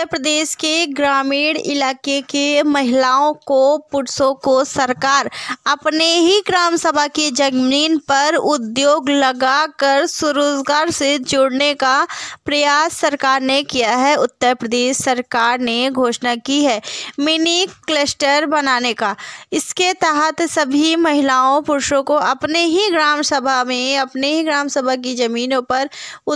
उत्तर प्रदेश के ग्रामीण इलाके के महिलाओं को पुरुषों को सरकार अपने ही ग्राम सभा की जमीन पर उद्योग लगाकर स्वरोजगार से जोड़ने का प्रयास सरकार ने किया है उत्तर प्रदेश सरकार ने घोषणा की है मिनी क्लस्टर बनाने का इसके तहत सभी महिलाओं पुरुषों को अपने ही ग्राम सभा में अपने ही ग्राम सभा की ज़मीनों पर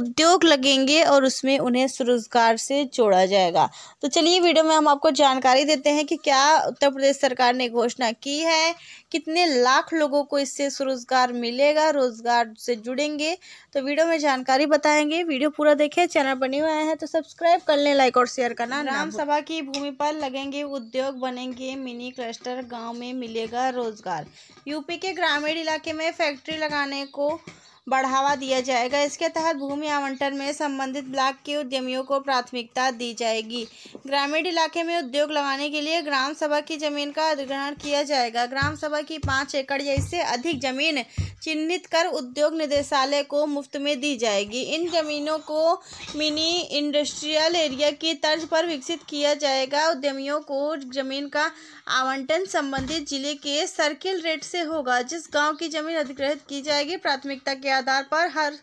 उद्योग लगेंगे और उसमें उन्हें स्वरोजगार से जोड़ा जाएगा जाएगा तो चलिए वीडियो में हम आपको जानकारी देते हैं कि क्या उत्तर प्रदेश सरकार ने घोषणा की है कितने लाख लोगों को इससे रोजगार मिलेगा रोजगार से जुड़ेंगे तो वीडियो में जानकारी बताएंगे वीडियो पूरा देखें चैनल बने हुए हैं तो सब्सक्राइब कर लें लाइक और शेयर करना राम सभा की भूमि पर लगेंगे उद्योग बनेंगे मिनी क्लस्टर गाँव में मिलेगा रोजगार यूपी के ग्रामीण इलाके में फैक्ट्री लगाने को बढ़ावा दिया जाएगा इसके तहत भूमि आवंटन में संबंधित ब्लॉक के उद्यमियों को प्राथमिकता दी जाएगी ग्रामीण इलाके में उद्योग लगाने के लिए ग्राम सभा की जमीन का अधिग्रहण किया जाएगा ग्राम सभा की पाँच एकड़ या इससे अधिक जमीन चिन्हित कर उद्योग निदेशालय को मुफ्त में दी जाएगी इन जमीनों को मिनी इंडस्ट्रियल एरिया की तर्ज पर विकसित किया जाएगा उद्यमियों को जमीन का आवंटन संबंधित जिले के सर्किल रेट से होगा जिस गांव की जमीन अधिग्रहित की जाएगी प्राथमिकता के आधार पर हर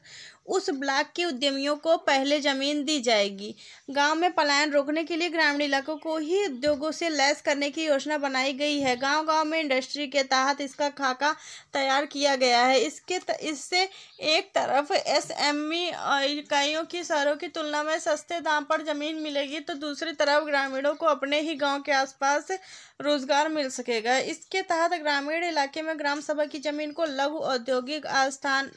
उस ब्लॉक के उद्यमियों को पहले जमीन दी जाएगी गांव में पलायन रोकने के लिए ग्रामीण इलाकों को ही उद्योगों से लैस करने की योजना बनाई गई है गांव गांव में इंडस्ट्री के तहत इसका खाका तैयार किया गया है इसके त, इससे एक तरफ एसएमई इकाइयों की शहरों की तुलना में सस्ते दाम पर जमीन मिलेगी तो दूसरी तरफ ग्रामीणों को अपने ही गाँव के आसपास रोजगार मिल सकेगा इसके तहत ग्रामीण इलाके में ग्राम सभा की जमीन को लघु औद्योगिक आस्थान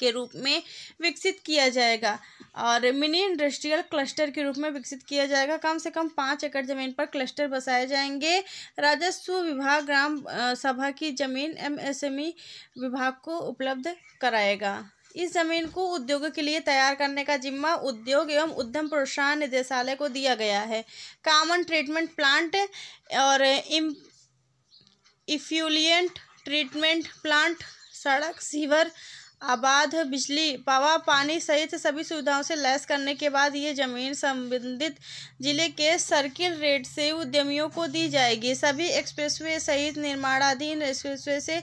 के रूप में विकसित किया जाएगा और मिनी इंडस्ट्रियल क्लस्टर के रूप में विकसित किया जाएगा कम से कम पाँच एकड़ ज़मीन पर क्लस्टर बसाए जाएंगे राजस्व विभाग ग्राम सभा की ज़मीन एमएसएमई विभाग को उपलब्ध कराएगा इस जमीन को उद्योगों के लिए तैयार करने का जिम्मा उद्योग एवं उद्यम प्रोत्साहन निदेशालय को दिया गया है कामन ट्रीटमेंट प्लांट और इफ्यूलियंट ट्रीटमेंट प्लांट सड़क सीवर आबाद बिजली पावा पानी सहित सभी सुविधाओं से लैस करने के बाद ये जमीन संबंधित जिले के सर्किल रेट से उद्यमियों को दी जाएगी सभी एक्सप्रेसवे सहित निर्माणाधीन एक्सप्रेसवे से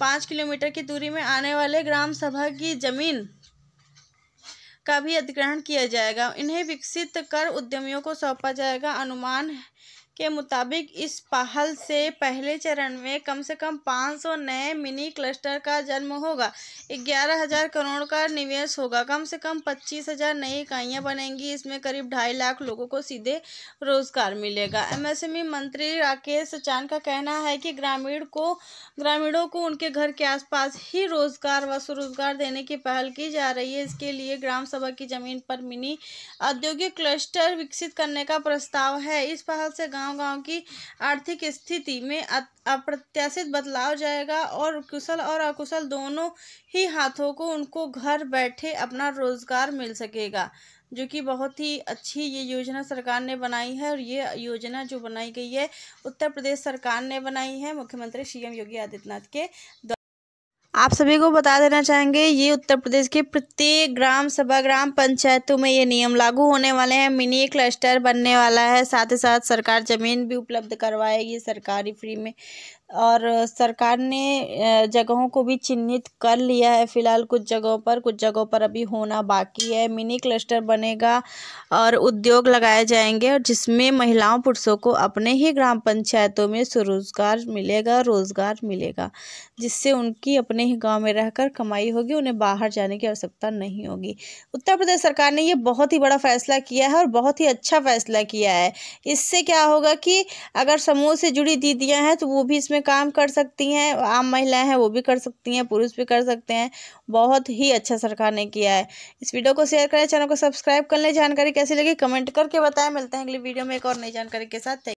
पाँच किलोमीटर की दूरी में आने वाले ग्राम सभा की जमीन का भी अधिग्रहण किया जाएगा इन्हें विकसित कर उद्यमियों को सौंपा जाएगा अनुमान के मुताबिक इस पहल से पहले चरण में कम से कम 500 नए मिनी क्लस्टर का जन्म होगा ग्यारह हजार करोड़ का निवेश होगा कम से कम पच्चीस हजार नई इकाइयाँ बनेंगी इसमें करीब ढाई लाख लोगों को सीधे रोजगार मिलेगा एमएसएमई मंत्री राकेश सचान का कहना है कि ग्रामीण को ग्रामीणों को उनके घर के आसपास ही रोजगार व स्वरोजगार देने की पहल की जा रही है इसके लिए ग्राम सभा की जमीन पर मिनी औद्योगिक क्लस्टर विकसित करने का प्रस्ताव है इस पहल से गांव-गांव की आर्थिक स्थिति में अप्रत्याशित बदलाव जाएगा और कुशल और अकुशल दोनों ही हाथों को उनको घर बैठे अपना रोजगार मिल सकेगा जो कि बहुत ही अच्छी ये योजना सरकार ने बनाई है और ये योजना जो बनाई गई है उत्तर प्रदेश सरकार ने बनाई है मुख्यमंत्री सी योगी आदित्यनाथ के आप सभी को बता देना चाहेंगे ये उत्तर प्रदेश के प्रत्येक ग्राम सभा ग्राम पंचायतों में ये नियम लागू होने वाले हैं मिनी क्लस्टर बनने वाला है साथ ही साथ सरकार ज़मीन भी उपलब्ध करवाएगी सरकारी फ्री में और सरकार ने जगहों को भी चिन्हित कर लिया है फिलहाल कुछ जगहों पर कुछ जगहों पर अभी होना बाकी है मिनी क्लस्टर बनेगा और उद्योग लगाए जाएंगे और जिसमें महिलाओं पुरुषों को अपने ही ग्राम पंचायतों में स्वरोजगार मिलेगा रोज़गार मिलेगा जिससे उनकी अपने ही उन्हें गांव में रहकर कमाई होगी उन्हें बाहर जाने की आवश्यकता नहीं होगी उत्तर प्रदेश सरकार ने यह बहुत ही बड़ा फैसला किया है और बहुत ही अच्छा फैसला किया है इससे क्या होगा कि अगर समूह से जुड़ी दीदियाँ हैं तो वो भी इसमें काम कर सकती हैं आम महिलाएँ हैं वो भी कर सकती हैं पुरुष भी कर सकते हैं बहुत ही अच्छा सरकार ने किया है इस वीडियो को शेयर करें चैनल को सब्सक्राइब कर लें जानकारी कैसी लगी कमेंट करके बताएं मिलते हैं अगली वीडियो में एक और नई जानकारी के साथ